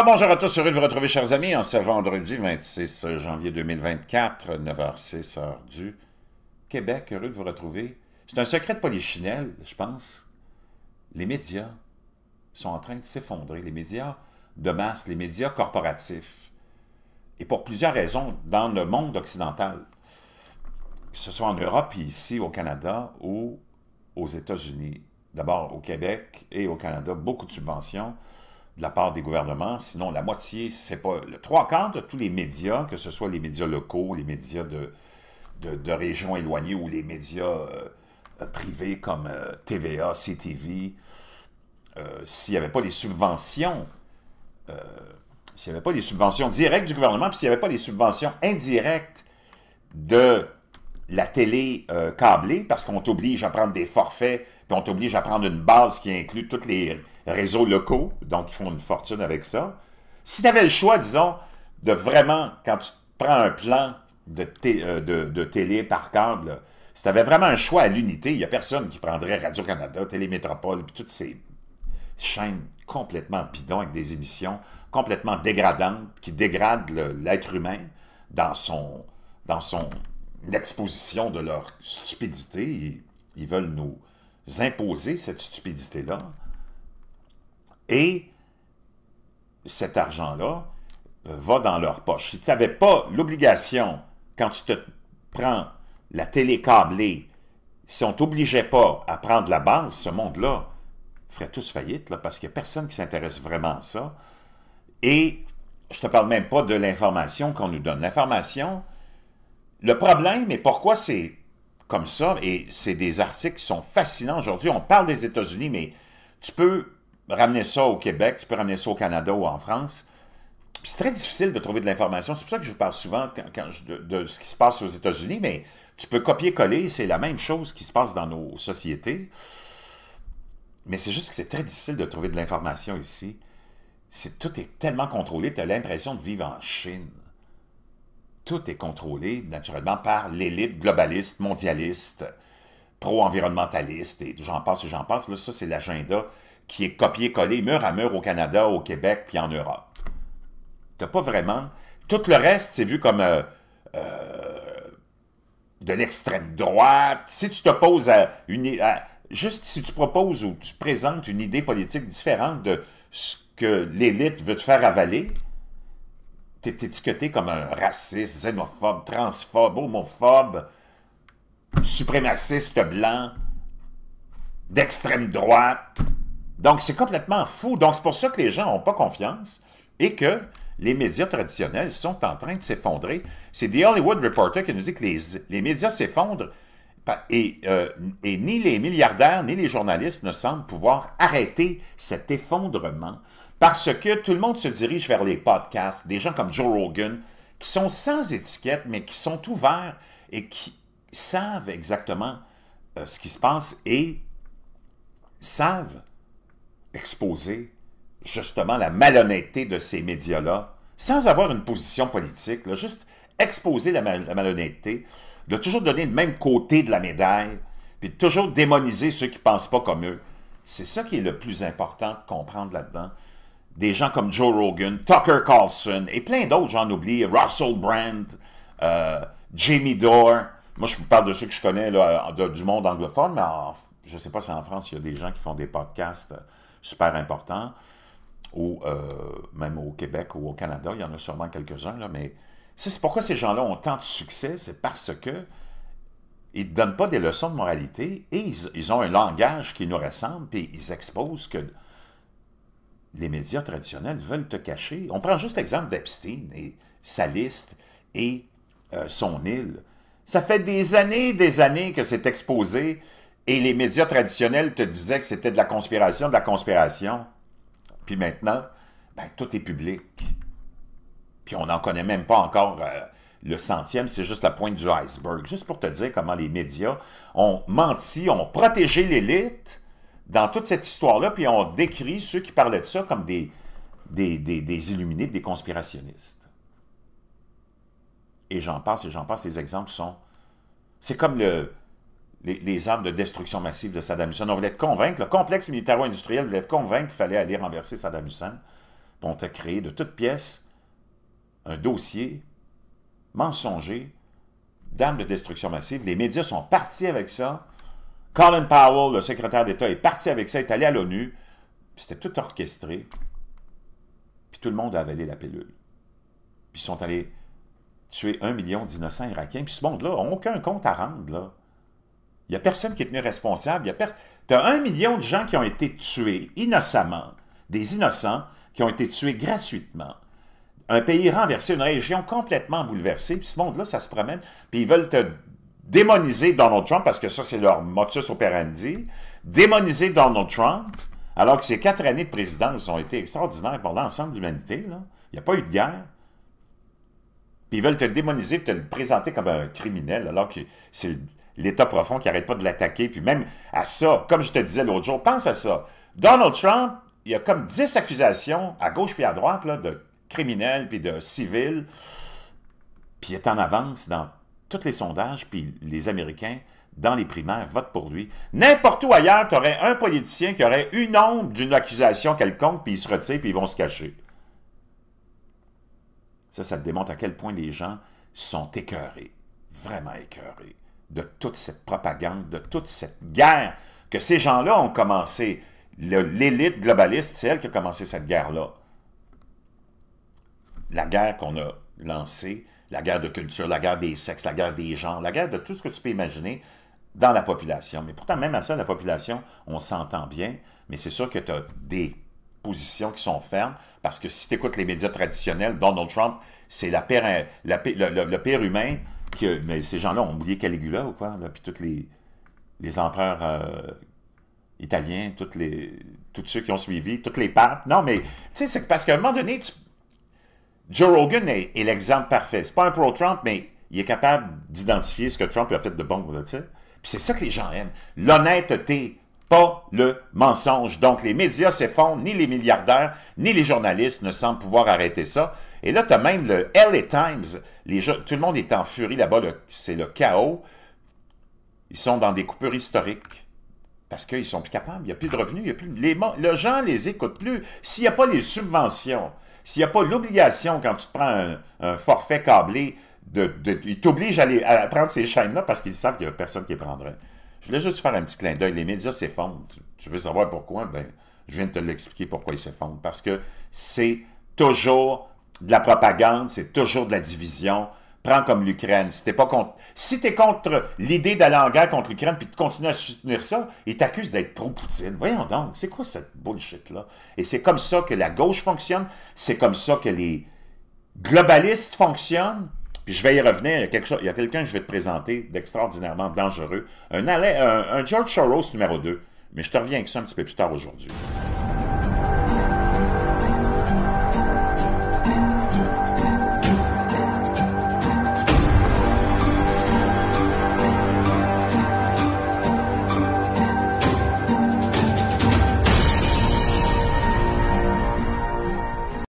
Ah bonjour à tous, heureux de vous retrouver, chers amis, en ce vendredi 26 janvier 2024, 9h06, heure du Québec. Heureux de vous retrouver. C'est un secret de polichinelle, je pense. Les médias sont en train de s'effondrer, les médias de masse, les médias corporatifs. Et pour plusieurs raisons, dans le monde occidental, que ce soit en Europe et ici au Canada ou aux États-Unis. D'abord au Québec et au Canada, beaucoup de subventions de la part des gouvernements, sinon la moitié, c'est pas le trois quarts de tous les médias, que ce soit les médias locaux, les médias de, de, régions éloignées ou les médias euh, privés comme euh, TVA, CTV, euh, s'il n'y avait pas des subventions, s'il n'y avait pas des subventions directes du gouvernement, puis s'il n'y avait pas des subventions indirectes de la télé câblée, parce qu'on t'oblige à prendre des forfaits, puis on t'oblige à prendre une base qui inclut toutes les réseaux locaux, donc ils font une fortune avec ça. Si tu avais le choix, disons, de vraiment, quand tu prends un plan de, euh, télé par câble, si tu avais vraiment un choix à l'unité, il n'y a personne qui prendrait Radio-Canada, Télémétropole, puis toutes ces chaînes complètement bidons avec des émissions complètement dégradantes qui dégradent l'être humain dans son, dans son exposition de leur stupidité. ils veulent nous imposer cette stupidité-là. Et cet argent-là euh, va dans leur poche. Si tu n'avais pas l'obligation, quand tu te prends la télé câblée, si on t'obligeait pas à prendre la base, ce monde-là ferait tous faillite, là, parce qu'il n'y a personne qui s'intéresse vraiment à ça. Et je te parle même pas de l'information qu'on nous donne. L'information, le problème et pourquoi c'est comme ça, et c'est des articles qui sont fascinants aujourd'hui, on parle des États-Unis, mais tu peux ramener ça au Québec, tu peux ramener ça au Canada ou en France. C'est très difficile de trouver de l'information. C'est pour ça que je parle souvent de, ce qui se passe aux États-Unis, mais tu peux copier-coller, c'est la même chose qui se passe dans nos sociétés. Mais c'est juste que c'est très difficile de trouver de l'information ici. tout est tellement contrôlé, tu as l'impression de vivre en Chine. Tout est contrôlé, naturellement, par l'élite globaliste, mondialiste, pro environnementaliste et j'en passe et j'en passe. Là, ça, c'est l'agenda qui est copié-collé mur à mur au Canada, au Québec, puis en Europe. T'as pas vraiment... Tout le reste, c'est vu comme euh, euh, de l'extrême droite. Si tu t'opposes à une... juste si tu proposes ou tu présentes une idée politique différente de ce que l'élite veut te faire avaler, t'es étiqueté comme un raciste, xénophobe, transphobe, homophobe, suprémaciste blanc, d'extrême droite. Donc, c'est complètement fou. Donc, c'est pour ça que les gens n'ont pas confiance et que les médias traditionnels sont en train de s'effondrer. C'est The Hollywood Reporter qui nous dit que les, médias s'effondrent et, euh, et, ni les milliardaires ni les journalistes ne semblent pouvoir arrêter cet effondrement parce que tout le monde se dirige vers les podcasts, des gens comme Joe Rogan, qui sont sans étiquette, mais qui sont ouverts et qui, savent exactement euh, ce qui se passe et savent exposer justement la malhonnêteté de ces médias-là, sans avoir une position politique, juste exposer la, malhonnêteté, de toujours donner le même côté de la médaille, puis de toujours démoniser ceux qui ne pensent pas comme eux. C'est ça qui est le plus important de comprendre là-dedans. Des gens comme Joe Rogan, Tucker Carlson et plein d'autres, j'en oublie, Russell Brand, euh, Jimmy Jamie moi, je vous parle de ceux que je connais du monde anglophone, mais je ne sais pas si en France, il y a des gens qui font des podcasts euh, super importants, ou euh, même au Québec ou au Canada, il y en a sûrement quelques-uns, mais c'est pourquoi ces gens-là ont tant de succès, c'est parce que ils ne donnent pas des leçons de moralité et ils, ont un langage qui nous ressemble, puis ils exposent que les médias traditionnels veulent te cacher. On prend juste l'exemple d'Epstein et sa liste et euh, son île. Ça fait des années des années que c'est exposé et les médias traditionnels te disaient que c'était de la conspiration, de la conspiration. Puis maintenant, ben, tout est public. Puis on n'en connaît même pas encore euh, le centième, c'est juste la pointe du iceberg. Juste pour te dire comment les médias ont menti, ont protégé l'élite dans toute cette histoire-là, puis ont décrit ceux qui parlaient de ça comme des, des, des illuminés, des conspirationnistes. Et j'en passe, et j'en passe, les exemples sont... C'est comme les, armes de destruction massive de Saddam Hussein. On voulait être convaincre, le complexe militaro-industriel voulait être convaincre qu'il fallait aller renverser Saddam Hussein. on a créé de toutes pièces un dossier mensonger d'armes de destruction massive. Les médias sont partis avec ça. Colin Powell, le secrétaire d'État, est parti avec ça, est allé à l'ONU. C'était tout orchestré. Puis tout le monde a avalé la pilule. Puis ils sont allés tuer un million d'innocents irakiens. Puis ce monde-là n'a aucun compte à rendre. Il n'y a personne qui est tenu responsable. Tu as un million de gens qui ont été tués innocemment, des innocents qui ont été tués gratuitement. Un pays renversé, une région complètement bouleversée, puis ce monde-là, ça se promène, puis ils veulent te démoniser Donald Trump, parce que ça, c'est leur motus operandi, démoniser Donald Trump, alors que ces quatre années de présidence ont été extraordinaires pour l'ensemble de l'humanité. Il n'y a pas eu de guerre. Puis ils veulent te le démoniser et te le présenter comme un criminel, alors que c'est l'État profond qui n'arrête pas de l'attaquer. Puis même à ça, comme je te disais l'autre jour, pense à ça. Donald Trump, il y a comme 10 accusations à gauche puis à droite là, de criminels puis de civils. Puis il est en avance dans tous les sondages, puis les Américains, dans les primaires, votent pour lui. N'importe où ailleurs, tu aurais un politicien qui aurait une ombre d'une accusation quelconque, puis il se retire, puis ils vont se cacher. Ça, ça te démontre à quel point les gens sont écœurés, vraiment écœurés, de toute cette propagande, de toute cette guerre que ces gens-là ont commencé. L'élite globaliste, c'est elle qui a commencé cette guerre-là. La guerre qu'on a lancée, la guerre de culture, la guerre des sexes, la guerre des genres, la guerre de tout ce que tu peux imaginer dans la population. Mais pourtant, même à ça, la population, on s'entend bien, mais c'est sûr que tu as des qui sont fermes, parce que si tu écoutes les médias traditionnels, Donald Trump, c'est la le, père pire humain que... Mais ces gens-là ont oublié Caligula ou quoi, là, puis tous les, les empereurs euh, italiens, tous, les, tous ceux qui ont suivi, tous les papes. Non, mais, tu sais, c'est parce qu'à un moment donné, Joe Rogan est, l'exemple parfait. C'est pas un pro-Trump, mais il est capable d'identifier ce que Trump a fait de bon, Puis c'est ça que les gens aiment. L'honnêteté, pas le mensonge. Donc, les médias s'effondrent, ni les milliardaires, ni les journalistes ne semblent pouvoir arrêter ça. Et là, tu as même le LA Times. Les tout le monde est en furie là-bas. C'est le chaos. Ils sont dans des coupures historiques. Parce qu'ils sont plus capables. Il n'y a plus de revenus. plus, les, le gens les écoutent plus. S'il n'y a pas les subventions, s'il n'y a pas l'obligation quand tu prends un, forfait câblé, de, ils t'obligent à, à, prendre ces chaînes-là parce qu'ils savent qu'il n'y a personne qui les prendrait. Je voulais juste faire un petit clin d'œil. Les médias s'effondrent. Tu veux savoir pourquoi? Ben, je viens de te l'expliquer pourquoi ils s'effondrent. Parce que c'est toujours de la propagande, c'est toujours de la division. Prends comme l'Ukraine. Si t'es pas contre, si t'es contre l'idée d'aller en guerre contre l'Ukraine puis de continuer à soutenir ça, ils t'accusent d'être pro-Poutine. Voyons donc, c'est quoi cette bullshit-là? Et c'est comme ça que la gauche fonctionne, c'est comme ça que les globalistes fonctionnent, puis je vais y revenir, il y a, quelqu'un que je vais te présenter d'extraordinairement dangereux. Un, un, un George Soros numéro 2. Mais je te reviens avec ça un petit peu plus tard aujourd'hui.